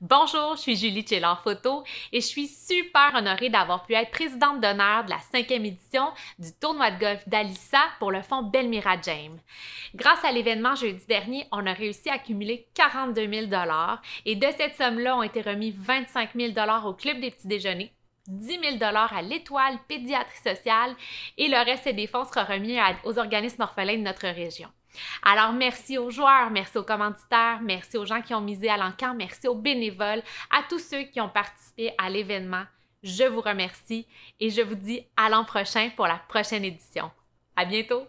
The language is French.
Bonjour, je suis Julie en Photo et je suis super honorée d'avoir pu être présidente d'honneur de la cinquième édition du tournoi de golf d'Alissa pour le fonds Belmira James. Grâce à l'événement jeudi dernier, on a réussi à accumuler 42 000 et de cette somme-là ont été remis 25 000 au Club des petits déjeuners 10 000 à l'étoile pédiatrie sociale et le reste des fonds sera remis aux organismes orphelins de notre région. Alors, merci aux joueurs, merci aux commanditaires, merci aux gens qui ont misé à l'encamp, merci aux bénévoles, à tous ceux qui ont participé à l'événement. Je vous remercie et je vous dis à l'an prochain pour la prochaine édition. À bientôt!